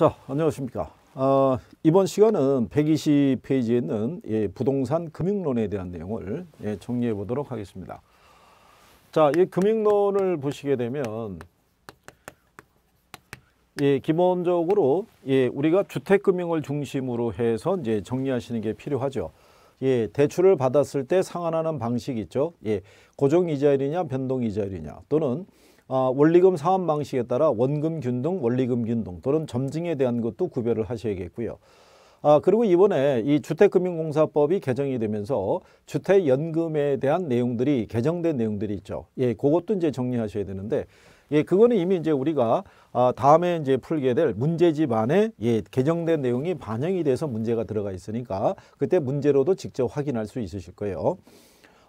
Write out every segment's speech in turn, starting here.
자, 안녕하십니까. 어, 이번 시간은 120페이지에 있는 예, 부동산 금융론에 대한 내용을 예, 정리해 보도록 하겠습니다. 자, 이 금융론을 보시게 되면 예, 기본적으로 예, 우리가 주택 금융을 중심으로 해서 이제 정리하시는 게 필요하죠. 예, 대출을 받았을 때 상환하는 방식 있죠. 예, 고정 이자율이냐 변동 이자율이냐 또는 아, 원리금 사업 방식에 따라 원금 균등, 원리금 균등 또는 점증에 대한 것도 구별을 하셔야겠고요. 아, 그리고 이번에 이 주택금융공사법이 개정이 되면서 주택연금에 대한 내용들이 개정된 내용들이 있죠. 예, 그것도 이제 정리하셔야 되는데 예, 그거는 이미 이제 우리가 아, 다음에 이제 풀게 될 문제집 안에 예, 개정된 내용이 반영이 돼서 문제가 들어가 있으니까 그때 문제로도 직접 확인할 수 있으실 거예요.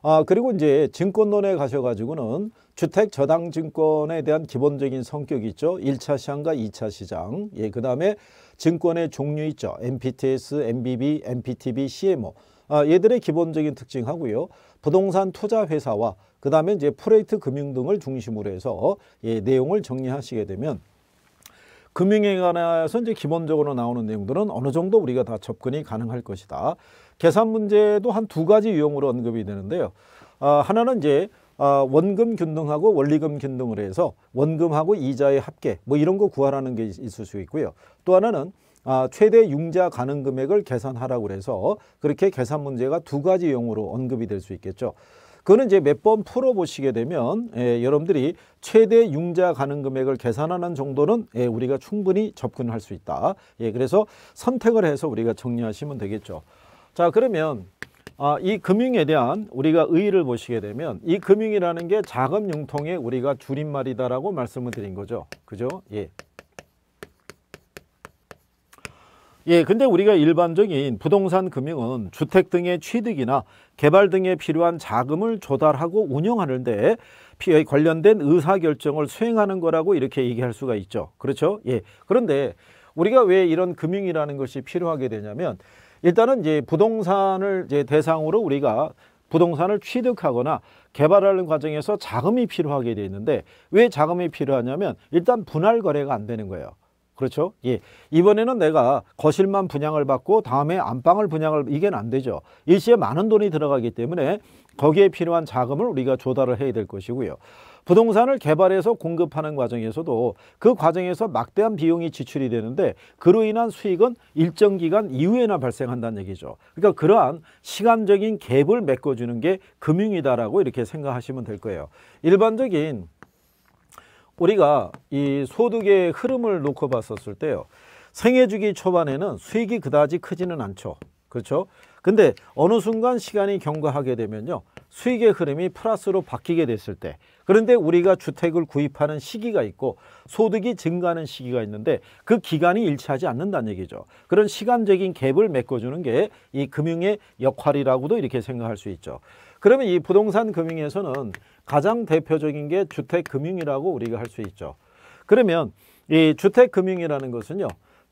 아, 그리고 이제 증권론에 가셔가지고는 주택 저당 증권에 대한 기본적인 성격이 있죠. 1차 시장과 2차 시장. 예, 그 다음에 증권의 종류 있죠. MPTS, MBB, MPTB, CMO. 아, 얘들의 기본적인 특징하고요. 부동산 투자 회사와 그 다음에 이제 프레이트 금융 등을 중심으로 해서 예, 내용을 정리하시게 되면 금융에 관해서 이제 기본적으로 나오는 내용들은 어느 정도 우리가 다 접근이 가능할 것이다. 계산 문제도 한 두 가지 유형으로 언급이 되는데요. 아, 하나는 이제 아, 원금 균등하고 원리금 균등을 해서 원금하고 이자의 합계 뭐 이런 거 구하라는 게 있을 수 있고요. 또 하나는 아, 최대 융자 가능 금액을 계산하라고 해서 그렇게 계산 문제가 두 가지 용으로 언급이 될 수 있겠죠. 그거는 이제 몇 번 풀어보시게 되면 예, 여러분들이 최대 융자 가능 금액을 계산하는 정도는 예, 우리가 충분히 접근할 수 있다. 예, 그래서 선택을 해서 우리가 정리하시면 되겠죠. 자 그러면 아, 이 금융에 대한 우리가 의의를 보시게 되면 이 금융이라는 게 자금 융통의 우리가 줄임말이다라고 말씀을 드린 거죠. 그죠? 예. 예, 근데 우리가 일반적인 부동산 금융은 주택 등의 취득이나 개발 등에 필요한 자금을 조달하고 운영하는데 관련된 의사결정을 수행하는 거라고 이렇게 얘기할 수가 있죠. 그렇죠? 예. 그런데 우리가 왜 이런 금융이라는 것이 필요하게 되냐면 일단은 이제 부동산을 이제 대상으로 우리가 부동산을 취득하거나 개발하는 과정에서 자금이 필요하게 돼 있는데 왜 자금이 필요하냐면 일단 분할 거래가 안 되는 거예요. 그렇죠? 예. 이번에는 내가 거실만 분양을 받고 다음에 안방을 분양을 이게 안 되죠. 일시에 많은 돈이 들어가기 때문에 거기에 필요한 자금을 우리가 조달을 해야 될 것이고요. 부동산을 개발해서 공급하는 과정에서도 그 과정에서 막대한 비용이 지출이 되는데 그로 인한 수익은 일정 기간 이후에나 발생한다는 얘기죠. 그러니까 그러한 시간적인 갭을 메꿔주는 게 금융이다라고 이렇게 생각하시면 될 거예요. 일반적인 우리가 이 소득의 흐름을 놓고 봤었을 때요. 생애 주기 초반에는 수익이 그다지 크지는 않죠. 그렇죠? 근데 어느 순간 시간이 경과하게 되면요. 수익의 흐름이 플러스로 바뀌게 됐을 때 그런데 우리가 주택을 구입하는 시기가 있고 소득이 증가하는 시기가 있는데 그 기간이 일치하지 않는다는 얘기죠. 그런 시간적인 갭을 메꿔주는 게 이 금융의 역할이라고도 이렇게 생각할 수 있죠. 그러면 이 부동산 금융에서는 가장 대표적인 게 주택 금융이라고 우리가 할 수 있죠. 그러면 이 주택 금융이라는 것은요.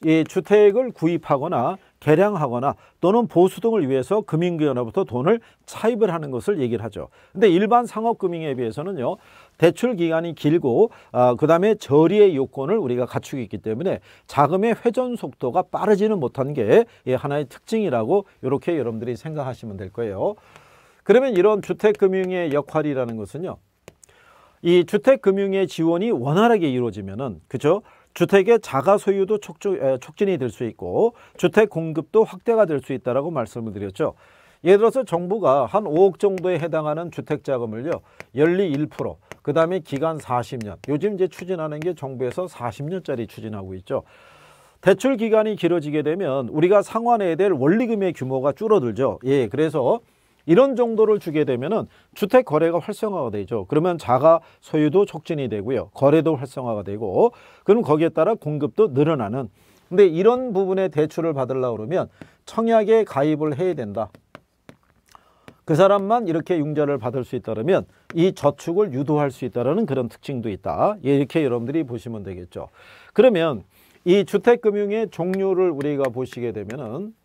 이 주택을 구입하거나 개량하거나 또는 보수 등을 위해서 금융기관으로부터 돈을 차입을 하는 것을 얘기를 하죠. 근데 일반 상업금융에 비해서는요. 대출 기간이 길고 아, 그다음에 저리의 요건을 우리가 갖추고 있기 때문에 자금의 회전 속도가 빠르지는 못한 게 예, 하나의 특징이라고 이렇게 여러분들이 생각하시면 될 거예요. 그러면 이런 주택금융의 역할이라는 것은요. 이 주택금융의 지원이 원활하게 이루어지면은 그죠? 주택의 자가 소유도 촉진이 될 수 있고 주택 공급도 확대가 될 수있다고 말씀을 드렸죠. 예를 들어서 정부가 한 5억 정도에 해당하는 주택 자금을요. 연리 1%, 그다음에 기간 40년. 요즘 이제 추진하는 게 정부에서 40년짜리 추진하고 있죠. 대출 기간이 길어지게 되면 우리가 상환해야 될 원리금의 규모가 줄어들죠. 예, 그래서 이런 정도를 주게 되면은 주택 거래가 활성화가 되죠. 그러면 자가 소유도 촉진이 되고요. 거래도 활성화가 되고 그럼 거기에 따라 공급도 늘어나는 근데 이런 부분에 대출을 받으려고 그러면 청약에 가입을 해야 된다. 그 사람만 이렇게 융자를 받을 수 있다면 이 저축을 유도할 수 있다는 그런 특징도 있다. 예, 이렇게 여러분들이 보시면 되겠죠. 그러면 이 주택금융의 종류를 우리가 보시게 되면 은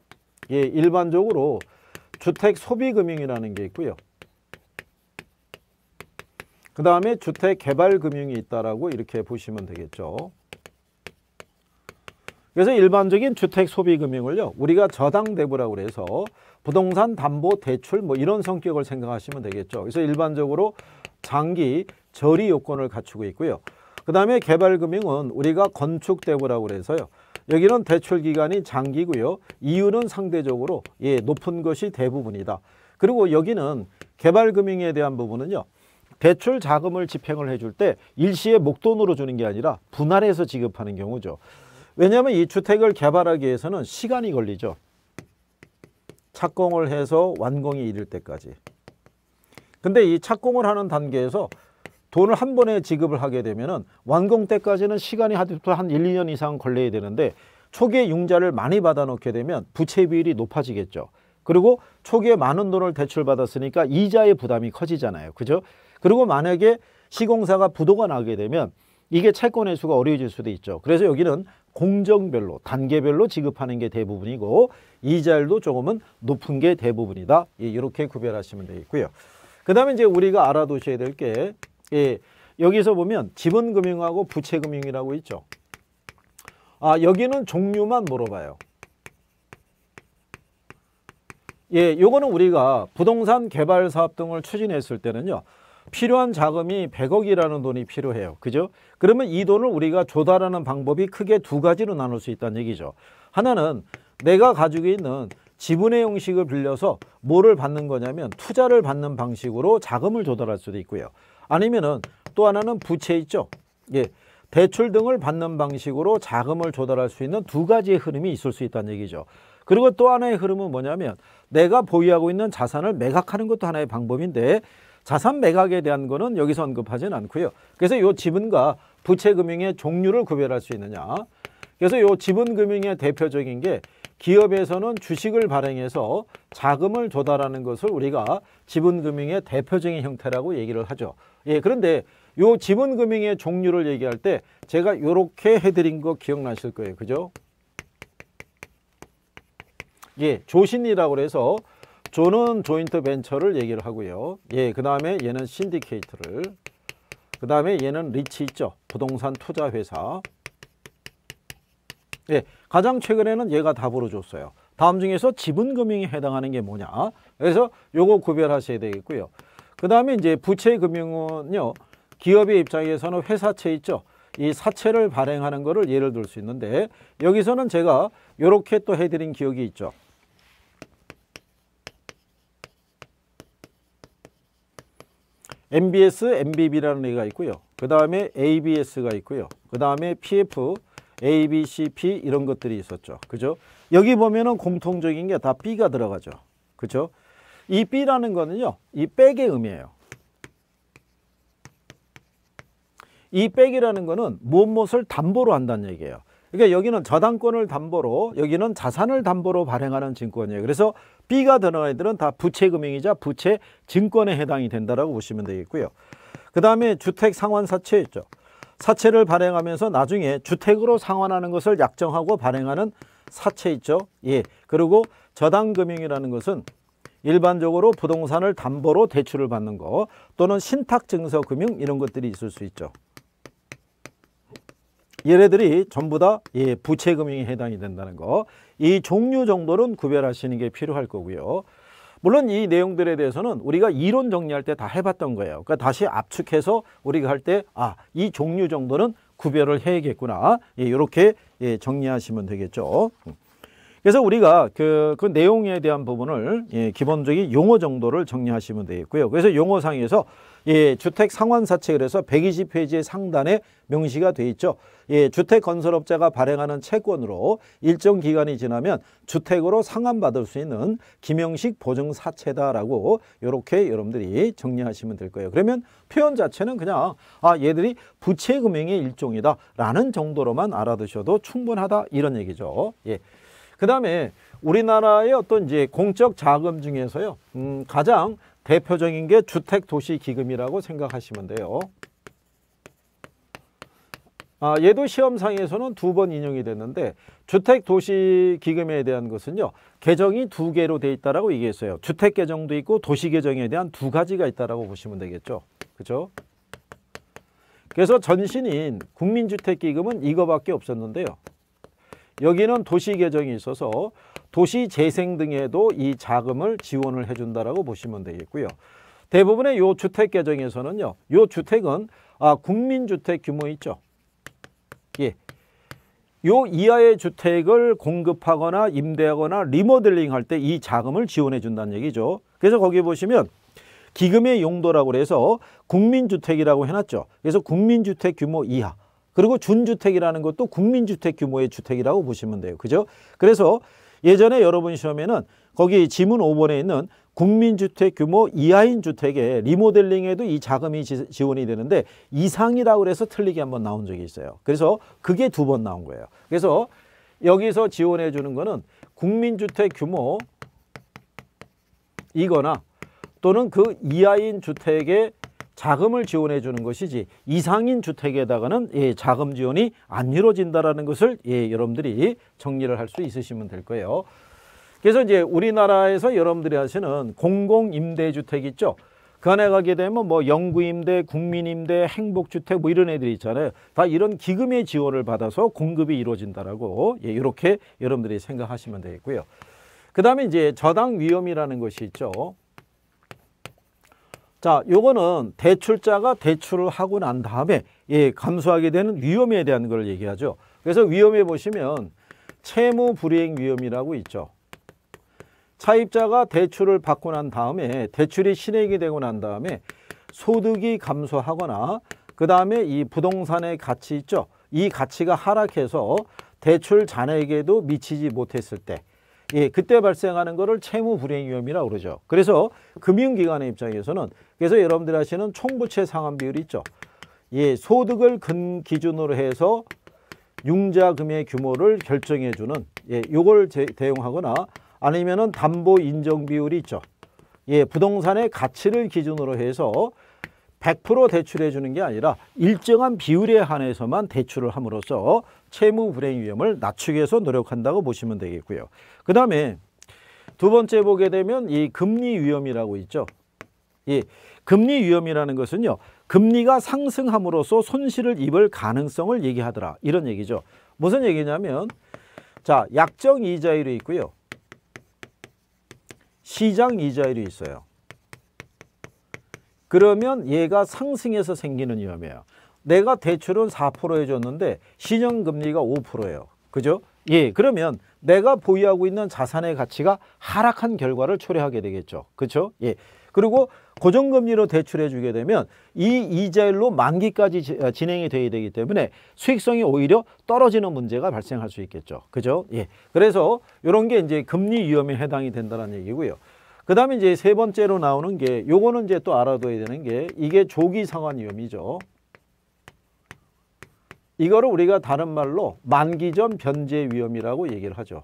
예, 일반적으로 주택 소비금융이라는 게 있고요. 그 다음에 주택개발금융이 있다라고 이렇게 보시면 되겠죠. 그래서 일반적인 주택 소비 금융을요. 우리가 저당 대부라고 그래서 부동산 담보 대출 뭐 이런 성격을 생각하시면 되겠죠. 그래서 일반적으로 장기 저리 요건을 갖추고 있고요. 그다음에 개발 금융은 우리가 건축 대부라고 그래서요. 여기는 대출 기간이 장기고요. 이유는 상대적으로 예, 높은 것이 대부분이다. 그리고 여기는 개발금융에 대한 부분은요. 대출 자금을 집행을 해줄 때 일시에 목돈으로 주는 게 아니라 분할해서 지급하는 경우죠. 왜냐하면 이 주택을 개발하기 위해서는 시간이 걸리죠. 착공을 해서 완공이 이를 때까지. 근데 이 착공을 하는 단계에서 돈을 한 번에 지급을 하게 되면은 완공 때까지는 시간이 한 1, 2년 이상 걸려야 되는데 초기에 융자를 많이 받아 놓게 되면 부채 비율이 높아지겠죠. 그리고 초기에 많은 돈을 대출받았으니까 이자의 부담이 커지잖아요. 그죠? 그리고 만약에 시공사가 부도가 나게 되면 이게 채권 회수가 어려워질 수도 있죠. 그래서 여기는 공정별로 단계별로 지급하는 게 대부분이고 이자율도 조금은 높은 게 대부분이다. 예, 이렇게 구별하시면 되겠고요. 그 다음에 이제 우리가 알아두셔야 될게 예, 여기서 보면 지분금융하고 부채금융이라고 있죠. 아, 여기는 종류만 물어봐요. 예, 요거는 우리가 부동산 개발 사업 등을 추진했을 때는요. 필요한 자금이 100억이라는 돈이 필요해요. 그죠? 그러면 이 돈을 우리가 조달하는 방법이 크게 두 가지로 나눌 수 있다는 얘기죠. 하나는 내가 가지고 있는 지분의 형식을 빌려서 뭐를 받는 거냐면 투자를 받는 방식으로 자금을 조달할 수도 있고요. 아니면은 또 하나는 부채 있죠. 예. 대출 등을 받는 방식으로 자금을 조달할 수 있는 두 가지의 흐름이 있을 수 있다는 얘기죠. 그리고 또 하나의 흐름은 뭐냐면 내가 보유하고 있는 자산을 매각하는 것도 하나의 방법인데 자산 매각에 대한 거는 여기서 언급하진 않고요. 그래서 요 지분과 부채 금융의 종류를 구별할 수 있느냐. 그래서 요 지분 금융의 대표적인 게 기업에서는 주식을 발행해서 자금을 조달하는 것을 우리가 지분금융의 대표적인 형태라고 얘기를 하죠. 예, 그런데 요 지분금융의 종류를 얘기할 때 제가 요렇게 해드린 거 기억나실 거예요. 그죠? 예, 조신이라고 해서 조는 조인트 벤처를 얘기를 하고요. 예, 그 다음에 얘는 신디케이트를 그 다음에 얘는 리치 있죠. 부동산 투자 회사 예, 가장 최근에는 얘가 답으로 줬어요. 다음 중에서 지분금융에 해당하는 게 뭐냐. 그래서 요거 구별하셔야 되겠고요. 그 다음에 이제 부채금융은요. 기업의 입장에서는 회사채 있죠. 이 사채를 발행하는 거를 예를 들 수 있는데 여기서는 제가 요렇게 또 해드린 기억이 있죠. MBS, MBB라는 얘기가 있고요. 그 다음에 ABS가 있고요. 그 다음에 PF, A, B, C, P 이런 것들이 있었죠. 그죠? 여기 보면은 공통적인 게 다 B가 들어가죠. 그죠? 이 B라는 거는요. 이 백의 의미예요. 이 백이라는 거는 무엇을 담보로 한다는 얘기예요. 그러니까 여기는 저당권을 담보로 여기는 자산을 담보로 발행하는 증권이에요. 그래서 B가 들는 애들은 다 부채금융이자 부채증권에 해당이 된다고 보시면 되겠고요. 그 다음에 주택상환사채 있죠. 사채를 발행하면서 나중에 주택으로 상환하는 것을 약정하고 발행하는 사채 있죠. 예. 그리고 저당금융이라는 것은 일반적으로 부동산을 담보로 대출을 받는 거 또는 신탁증서금융 이런 것들이 있을 수 있죠. 얘네들이 전부 다 예, 부채금융에 해당이 된다는 거. 이 종류 정도는 구별하시는 게 필요할 거고요. 물론 이 내용들에 대해서는 우리가 이론 정리할 때 다 해봤던 거예요. 그러니까 다시 압축해서 우리가 할 때 아 이 종류 정도는 구별을 해야겠구나 예, 이렇게 예, 정리하시면 되겠죠. 그래서 우리가 그, 그 내용에 대한 부분을 예, 기본적인 용어 정도를 정리하시면 되겠고요. 그래서 용어상에서 예, 주택 상환 사채 그래서 120페이지 의 상단에 명시가 돼 있죠. 예, 주택 건설업자가 발행하는 채권으로 일정 기간이 지나면 주택으로 상환받을 수 있는 기명식 보증 사채다라고 이렇게 여러분들이 정리하시면 될 거예요. 그러면 표현 자체는 그냥 아 얘들이 부채 금융의 일종이다라는 정도로만 알아두셔도 충분하다 이런 얘기죠. 예. 그다음에 우리나라의 어떤 이제 공적 자금 중에서요. 음, 가장 대표적인 게 주택도시기금이라고 생각하시면 돼요. 아, 얘도 시험상에서는 두 번 인용이 됐는데 주택도시기금에 대한 것은요. 개정이 두 개로 돼 있다라고 얘기했어요. 주택개정도 있고 도시개정에 대한 두 가지가 있다라고 보시면 되겠죠. 그렇죠? 그래서 전신인 국민주택기금은 이거밖에 없었는데요. 여기는 도시개정이 있어서 도시 재생 등에도 이 자금을 지원을 해준다라고 보시면 되겠고요. 대부분의 요 주택 계정에서는요요 주택은 아, 국민주택 규모 있죠. 예. 요 이하의 주택을 공급하거나 임대하거나 리모델링 할 때 이 자금을 지원해 준다는 얘기죠. 그래서 거기 보시면 기금의 용도라고 해서 국민주택이라고 해놨죠. 그래서 국민주택 규모 이하. 그리고 준주택이라는 것도 국민주택 규모의 주택이라고 보시면 돼요. 그죠? 그래서 예전에 여러분 시험에는 거기 지문 5번에 있는 국민주택 규모 이하인 주택의 리모델링에도 이 자금이 지원이 되는데 이상이라고 해서 틀리게 한번 나온 적이 있어요. 그래서 그게 두 번 나온 거예요. 그래서 여기서 지원해 주는 거는 국민주택 규모 이거나 또는 그 이하인 주택의 자금을 지원해 주는 것이지 이상인 주택에다가는 예, 자금 지원이 안 이루어진다라는 것을 예, 여러분들이 정리를 할 수 있으시면 될 거예요. 그래서 이제 우리나라에서 여러분들이 하시는 공공임대주택 있죠. 그 안에 가게 되면 뭐 영구임대, 국민임대, 행복주택 뭐 이런 애들이 있잖아요. 다 이런 기금의 지원을 받아서 공급이 이루어진다라고 예, 이렇게 여러분들이 생각하시면 되겠고요. 그 다음에 이제 저당 위험이라는 것이 있죠. 자, 요거는 대출자가 대출을 하고 난 다음에 예, 감소하게 되는 위험에 대한 걸 얘기하죠. 그래서 위험에 보시면 채무 불이행 위험이라고 있죠. 차입자가 대출을 받고 난 다음에 대출이 실행이 되고 난 다음에 소득이 감소하거나 그 다음에 이 부동산의 가치 있죠. 이 가치가 하락해서 대출 잔액에도 미치지 못했을 때 예, 그때 발생하는 거를 채무 불이행 위험이라고 그러죠. 그래서 금융기관의 입장에서는 그래서 여러분들 아시는 총부채 상환 비율이 있죠. 예, 소득을 근 기준으로 해서 융자금의 규모를 결정해 주는 예, 요걸 제, 대용하거나 아니면은 담보 인정 비율이 있죠. 예, 부동산의 가치를 기준으로 해서 100% 대출해 주는 게 아니라 일정한 비율에 한해서만 대출을 함으로써 채무 불행 위험을 낮추기 위해서 노력한다고 보시면 되겠고요. 그 다음에 두 번째 보게 되면 이 금리 위험이라고 있죠. 이 금리 위험이라는 것은요. 금리가 상승함으로써 손실을 입을 가능성을 얘기하더라. 이런 얘기죠. 무슨 얘기냐면 자 약정 이자율이 있고요. 시장 이자율이 있어요. 그러면 얘가 상승해서 생기는 위험이에요. 내가 대출은 4% 해줬는데 신용금리가 5%예요. 그죠? 예, 그러면 내가 보유하고 있는 자산의 가치가 하락한 결과를 초래하게 되겠죠. 그렇죠? 예. 그리고 고정금리로 대출해 주게 되면 이 이자율로 만기까지 아, 진행이 돼야 되기 때문에 수익성이 오히려 떨어지는 문제가 발생할 수 있겠죠. 그죠? 렇 예. 그래서 이런 게 이제 금리 위험에 해당이 된다는 얘기고요. 그 다음에 이제 세 번째로 나오는 게 요거는 이제 또 알아둬야 되는 게 이게 조기 상환 위험이죠. 이거를 우리가 다른 말로 만기전 변제 위험이라고 얘기를 하죠.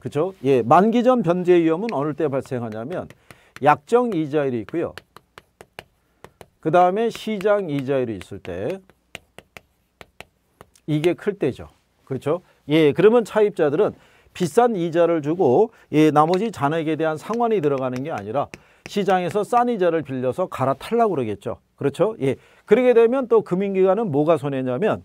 그렇죠? 예, 만기전 변제 위험은 어느 때 발생하냐면 약정 이자율이 있고요. 그 다음에 시장 이자율이 있을 때 이게 클 때죠. 그렇죠? 예, 그러면 차입자들은 비싼 이자를 주고 예, 나머지 잔액에 대한 상환이 들어가는 게 아니라 시장에서 싼 이자를 빌려서 갈아탈라고 그러겠죠. 그렇죠? 예. 그러게 되면 또 금융기관은 뭐가 손해냐면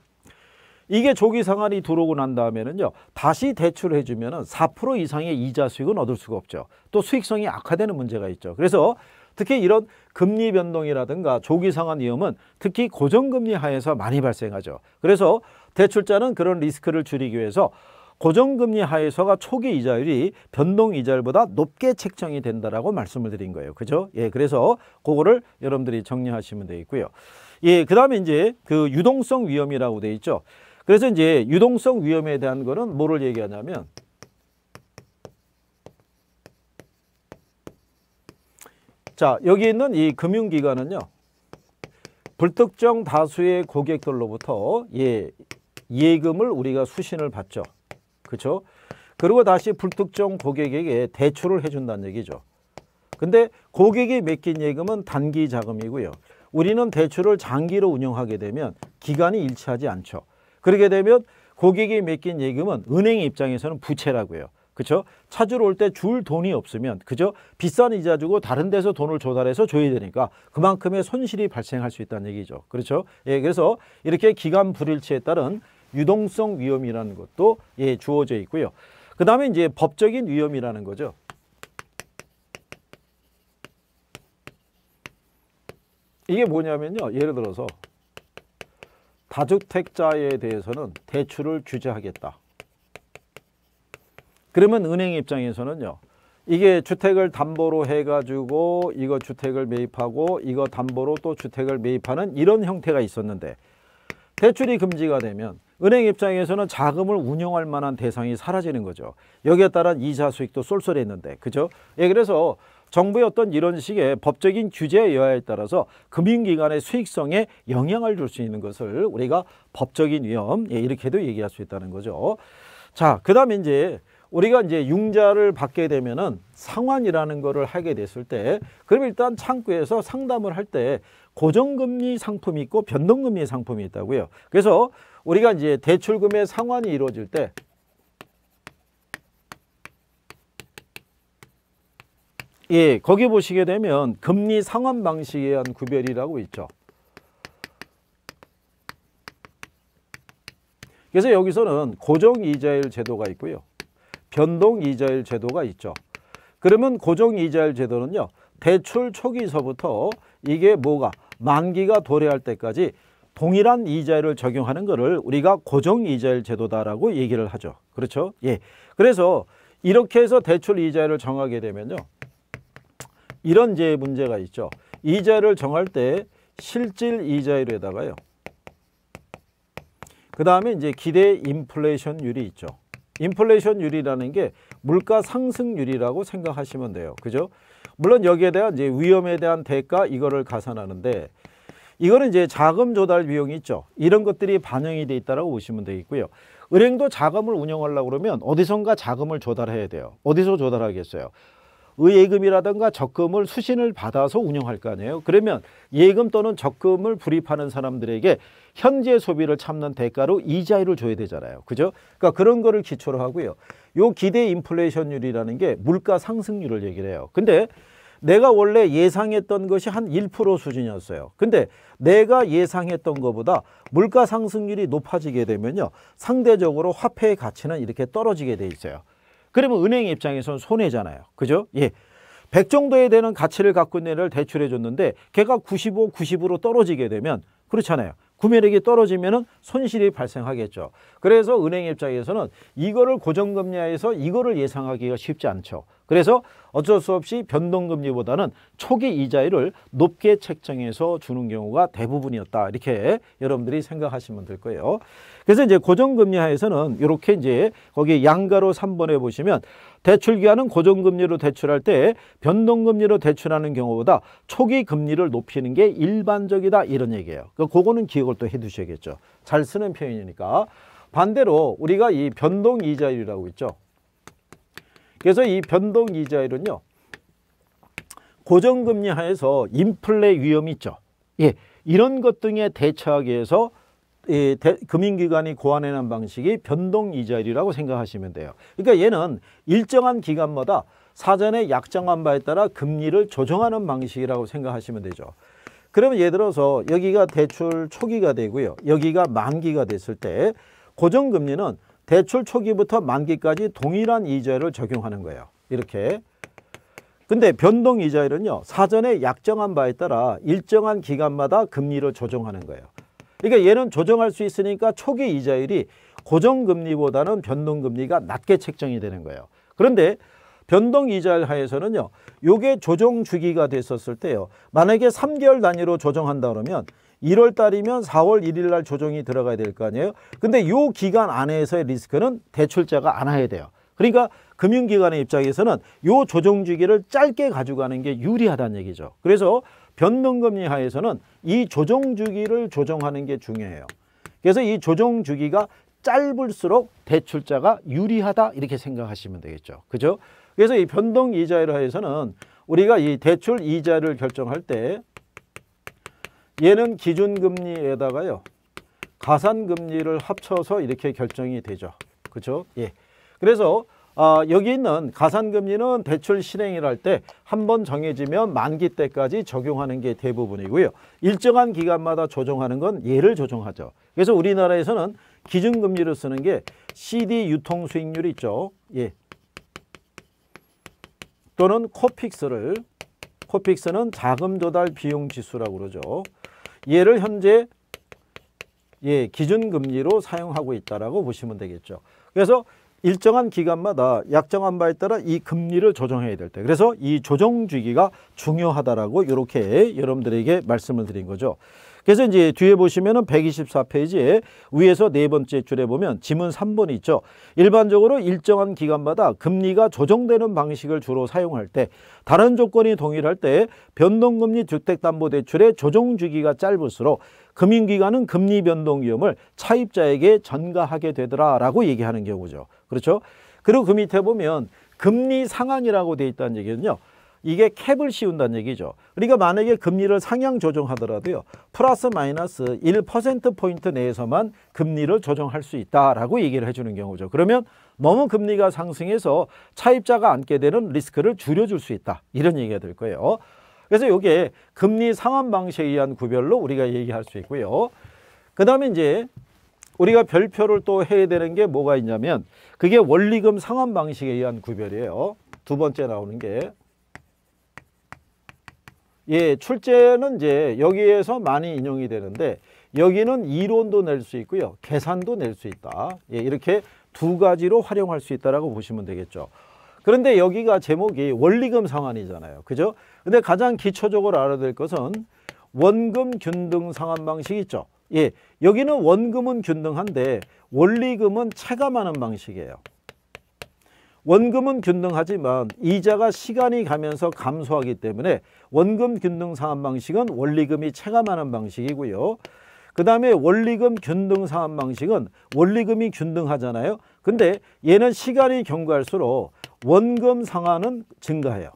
이게 조기 상환이 들어오고 난 다음에는요. 다시 대출을 해주면 은4% 이상의 이자 수익은 얻을 수가 없죠. 또 수익성이 악화되는 문제가 있죠. 그래서 특히 이런 금리 변동이라든가 조기 상환 위험은 특히 고정금리 하에서 많이 발생하죠. 그래서 대출자는 그런 리스크를 줄이기 위해서 고정금리 하에서가 초기 이자율이 변동 이자율보다 높게 책정이 된다라고 말씀을 드린 거예요. 그죠? 예, 그래서 그거를 여러분들이 정리하시면 되겠고요. 예, 그다음에 이제 그 유동성 위험이라고 돼 있죠. 그래서 이제 유동성 위험에 대한 거는 뭐를 얘기하냐면 자, 여기 있는 이 금융기관은요. 불특정 다수의 고객들로부터 예, 예금을 우리가 수신을 받죠. 그렇죠? 그리고 다시 불특정 고객에게 대출을 해준다는 얘기죠. 근데 고객이 맡긴 예금은 단기 자금이고요. 우리는 대출을 장기로 운영하게 되면 기간이 일치하지 않죠. 그렇게 되면 고객이 맡긴 예금은 은행 입장에서는 부채라고요. 그렇죠? 찾으러 올 때 줄 돈이 없으면 그죠? 비싼 이자 주고 다른 데서 돈을 조달해서 줘야 되니까 그만큼의 손실이 발생할 수 있다는 얘기죠. 그렇죠? 예, 그래서 이렇게 기간 불일치에 따른 유동성 위험이라는 것도 예, 주어져 있고요. 그 다음에 이제 법적인 위험이라는 거죠. 이게 뭐냐면요. 예를 들어서 다주택자에 대해서는 대출을 규제하겠다. 그러면 은행 입장에서는요. 이게 주택을 담보로 해가지고 이거 주택을 매입하고 이거 담보로 또 주택을 매입하는 이런 형태가 있었는데 대출이 금지가 되면 은행 입장에서는 자금을 운영할 만한 대상이 사라지는 거죠. 여기에 따른 이자 수익도 쏠쏠했는데 그죠? 예, 그래서 정부의 어떤 이런 식의 법적인 규제 여하에 따라서 금융기관의 수익성에 영향을 줄 수 있는 것을 우리가 법적인 위험 예, 이렇게도 얘기할 수 있다는 거죠. 자, 그 다음에 이제 우리가 이제 융자를 받게 되면은 상환이라는 거를 하게 됐을 때 그럼 일단 창구에서 상담을 할 때 고정금리 상품이 있고 변동금리 상품이 있다고요. 그래서 우리가 이제 대출금의 상환이 이루어질 때 예, 거기 보시게 되면 금리 상환 방식에 의한 구별이라고 있죠. 그래서 여기서는 고정이자율 제도가 있고요. 변동이자율 제도가 있죠. 그러면 고정이자율 제도는요. 대출 초기서부터 이게 뭐가 만기가 도래할 때까지 동일한 이자율을 적용하는 것을 우리가 고정이자율 제도다라고 얘기를 하죠. 그렇죠? 예. 그래서 이렇게 해서 대출 이자율을 정하게 되면요. 이런 제 문제가 있죠. 이자율을 정할 때 실질 이자율에다가요. 그 다음에 이제 기대 인플레이션율이 있죠. 인플레이션율이라는 게 물가 상승률이라고 생각하시면 돼요. 그죠? 물론 여기에 대한 이제 위험에 대한 대가 이거를 가산하는데 이거는 이제 자금 조달 비용이 있죠. 이런 것들이 반영이 돼 있다라고 보시면 되겠고요. 은행도 자금을 운영하려고 그러면 어디선가 자금을 조달해야 돼요. 어디서 조달하겠어요? 의예금이라든가 적금을 수신을 받아서 운영할 거 아니에요. 그러면 예금 또는 적금을 불입하는 사람들에게 현재 소비를 참는 대가로 이자율을 줘야 되잖아요. 그죠? 그러니까 그런 거를 기초로 하고요. 요 기대 인플레이션율이라는 게 물가 상승률을 얘기를 해요. 근데 내가 원래 예상했던 것이 한 1% 수준이었어요. 근데 내가 예상했던 것보다 물가 상승률이 높아지게 되면요. 상대적으로 화폐의 가치는 이렇게 떨어지게 돼 있어요. 그러면 은행 입장에선 손해잖아요. 그죠? 예. 100 정도에 되는 가치를 갖고 있는 애를 대출해 줬는데 걔가 95, 90으로 떨어지게 되면 그렇잖아요. 구매력이 떨어지면 손실이 발생하겠죠. 그래서 은행 입장에서는 이거를 고정금리에서 이거를 예상하기가 쉽지 않죠. 그래서 어쩔 수 없이 변동금리보다는 초기 이자율을 높게 책정해서 주는 경우가 대부분이었다. 이렇게 여러분들이 생각하시면 될 거예요. 그래서 이제 고정금리 하에서는 이렇게 이제 거기 양가로 3번에 보시면 대출 기한은 고정금리로 대출할 때 변동금리로 대출하는 경우보다 초기 금리를 높이는 게 일반적이다 이런 얘기예요. 그러니까 그거는 기억을 또 해두셔야겠죠. 잘 쓰는 표현이니까. 반대로 우리가 이 변동이자율이라고 있죠. 그래서 이 변동이자율은요. 고정금리 하에서 인플레 위험이 있죠. 예, 이런 것 등에 대처하기 위해서 이 대, 금융기관이 고안해낸 방식이 변동이자율이라고 생각하시면 돼요. 그러니까 얘는 일정한 기간마다 사전에 약정한 바에 따라 금리를 조정하는 방식이라고 생각하시면 되죠. 그러면 예를 들어서 여기가 대출 초기가 되고요. 여기가 만기가 됐을 때 고정금리는 대출 초기부터 만기까지 동일한 이자율을 적용하는 거예요. 이렇게. 근데 변동이자율은요. 사전에 약정한 바에 따라 일정한 기간마다 금리를 조정하는 거예요. 그러니까 얘는 조정할 수 있으니까 초기 이자율이 고정금리보다는 변동금리가 낮게 책정이 되는 거예요. 그런데 변동 이자율 하에서는요. 요게 조정 주기가 됐었을 때요. 만약에 3개월 단위로 조정한다 그러면 1월 달이면 4월 1일 날 조정이 들어가야 될 거 아니에요. 근데 요 기간 안에서의 리스크는 대출자가 안아야 돼요. 그러니까 금융기관의 입장에서는 요 조정 주기를 짧게 가져가는 게 유리하다는 얘기죠. 그래서 변동금리 하에서는 이 조정 주기를 조정하는 게 중요해요. 그래서 이 조정 주기가 짧을수록 대출자가 유리하다 이렇게 생각하시면 되겠죠. 그죠? 그래서 이 변동 이자율 하에서는 우리가 이 대출 이자를 결정할 때 얘는 기준금리에다가요. 가산금리를 합쳐서 이렇게 결정이 되죠. 그죠 예. 그래서 아, 여기 있는 가산금리는 대출 실행을 할 때 한 번 정해지면 만기 때까지 적용하는 게 대부분이고요. 일정한 기간마다 조정하는 건 예를 조정하죠. 그래서 우리나라에서는 기준금리로 쓰는 게 CD 유통 수익률이 있죠. 예. 또는 코픽스를 코픽스는 자금 조달 비용 지수라고 그러죠. 얘를 현재 예, 기준금리로 사용하고 있다라고 보시면 되겠죠. 그래서 일정한 기간마다 약정한 바에 따라 이 금리를 조정해야 될 때. 그래서 이 조정 주기가 중요하다라고 이렇게 여러분들에게 말씀을 드린 거죠. 그래서 이제 뒤에 보시면은 124페이지에 위에서 네 번째 줄에 보면 지문 3번이 있죠. 일반적으로 일정한 기간마다 금리가 조정되는 방식을 주로 사용할 때 다른 조건이 동일할 때 변동금리 주택담보대출의 조정 주기가 짧을수록 금융기관은 금리 변동 위험을 차입자에게 전가하게 되더라라고 얘기하는 경우죠. 그렇죠? 그리고 그 밑에 보면 금리 상한이라고 돼 있다는 얘기는요. 이게 캡을 씌운다는 얘기죠. 그러니까 만약에 금리를 상향 조정하더라도요. 플러스 마이너스 1%포인트 내에서만 금리를 조정할 수 있다라고 얘기를 해주는 경우죠. 그러면 너무 금리가 상승해서 차입자가 안게 되는 리스크를 줄여줄 수 있다. 이런 얘기가 될 거예요. 그래서 이게 금리 상환 방식에 의한 구별로 우리가 얘기할 수 있고요. 그 다음에 이제 우리가 별표를 또 해야 되는 게 뭐가 있냐면 그게 원리금 상환 방식에 의한 구별이에요. 두 번째 나오는 게 예, 출제는 이제 여기에서 많이 인용이 되는데 여기는 이론도 낼 수 있고요. 계산도 낼 수 있다. 예, 이렇게 두 가지로 활용할 수 있다라고 보시면 되겠죠. 그런데 여기가 제목이 원리금 상환이잖아요. 그죠? 근데 가장 기초적으로 알아야 될 것은 원금 균등 상환 방식이 있죠. 예, 여기는 원금은 균등한데 원리금은 체감하는 방식이에요. 원금은 균등하지만 이자가 시간이 가면서 감소하기 때문에 원금 균등 상환 방식은 원리금이 체감하는 방식이고요. 그 다음에 원리금 균등 상환 방식은 원리금이 균등하잖아요. 근데 얘는 시간이 경과할수록 원금 상환은 증가해요.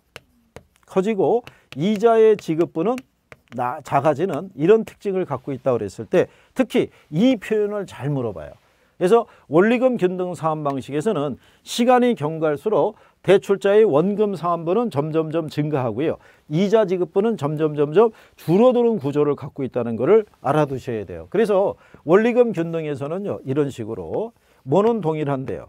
커지고 이자의 지급분은 작아지는 이런 특징을 갖고 있다고 그랬을 때 특히 이 표현을 잘 물어봐요. 그래서 원리금 균등 상환 방식에서는 시간이 경과할수록 대출자의 원금 상환분은 점점점 증가하고요. 이자 지급분은 점점점점 줄어드는 구조를 갖고 있다는 것을 알아두셔야 돼요. 그래서 원리금 균등에서는요. 이런 식으로 뭐는 동일한데요.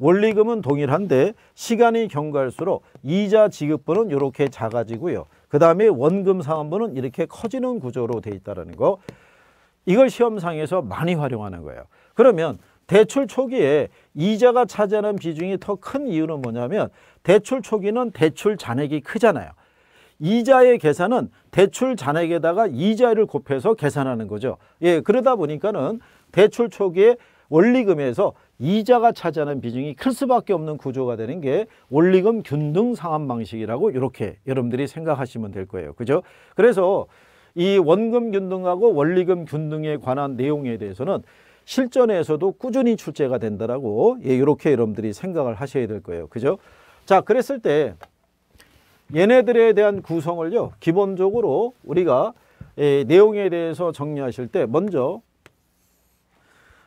원리금은 동일한데 시간이 경과할수록 이자 지급분은 이렇게 작아지고요. 그 다음에 원금 상환분은 이렇게 커지는 구조로 돼 있다는 거. 이걸 시험상에서 많이 활용하는 거예요. 그러면 대출 초기에 이자가 차지하는 비중이 더 큰 이유는 뭐냐면 대출 초기는 대출 잔액이 크잖아요. 이자의 계산은 대출 잔액에다가 이자를 곱해서 계산하는 거죠. 예, 그러다 보니까는 대출 초기에 원리금에서 이자가 차지하는 비중이 클 수밖에 없는 구조가 되는 게 원리금 균등 상환 방식이라고 이렇게 여러분들이 생각하시면 될 거예요. 그죠? 그래서 이 원금 균등하고 원리금 균등에 관한 내용에 대해서는 실전에서도 꾸준히 출제가 된다라고 예, 이렇게 여러분들이 생각을 하셔야 될 거예요. 그죠? 자, 그랬을 때 얘네들에 대한 구성을요. 기본적으로 우리가 예, 내용에 대해서 정리하실 때 먼저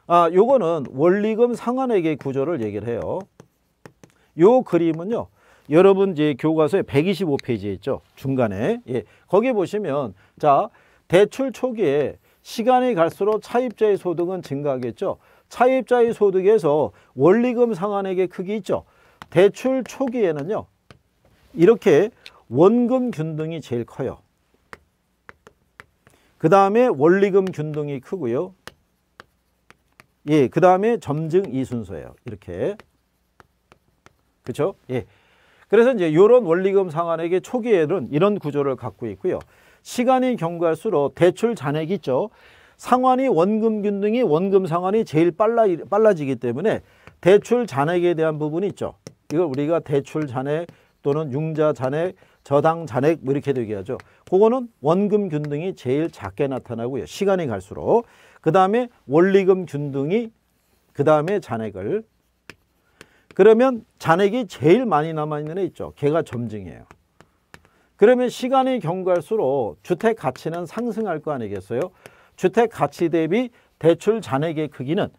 아, 요거는 원리금 상환액의 구조를 얘기를 해요. 요 그림은요. 여러분 이제 교과서에 125페이지에 있죠. 중간에. 예. 거기 보시면 자, 대출 초기에 시간이 갈수록 차입자의 소득은 증가하겠죠. 차입자의 소득에서 원리금 상환액의 크기 있죠. 대출 초기에는요. 이렇게 원금 균등이 제일 커요. 그 다음에 원리금 균등이 크고요. 예, 그 다음에 점증 이 순서예요. 이렇게. 그렇죠? 예. 그래서 이제 이런 원리금 상환액의 초기에는 이런 구조를 갖고 있고요. 시간이 경과할수록 대출 잔액 있죠. 상환이 원금 균등이 원금 상환이 제일 빨라, 빨라지기 때문에 대출 잔액에 대한 부분이 있죠. 이걸 우리가 대출 잔액 또는 융자 잔액 저당 잔액 뭐이렇게 되게 하죠 그거는 원금 균등이 제일 작게 나타나고요. 시간이 갈수록 그 다음에 원리금 균등이 그 다음에 잔액을 그러면 잔액이 제일 많이 남아있는 애 있죠. 걔가 점증이에요. 그러면 시간이 경과할수록 주택 가치는 상승할 거 아니겠어요? 주택 가치 대비 대출 잔액의 크기는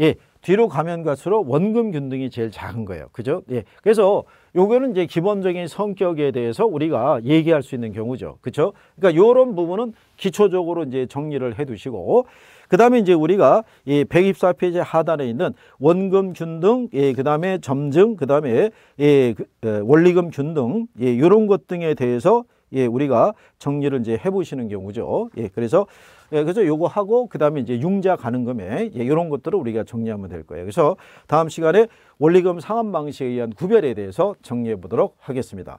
예, 뒤로 가면 갈수록 원금 균등이 제일 작은 거예요. 그죠? 예. 그래서 요거는 이제 기본적인 성격에 대해서 우리가 얘기할 수 있는 경우죠. 그죠? 그러니까 요런 부분은 기초적으로 이제 정리를 해 두시고 그 다음에 이제 우리가 이 124페이지 하단에 있는 원금 균등, 예, 예 그 다음에 점증, 그 다음에 예, 원리금 균등, 예, 요런것 등에 대해서 예, 우리가 정리를 이제 해보시는 경우죠. 예, 그래서 예, 그래서 요거 하고 그다음에 이제 융자 가는금액 예, 요런 것들을 우리가 정리하면 될 거예요. 그래서 다음 시간에 원리금 상환 방식에 의한 구별에 대해서 정리해 보도록 하겠습니다.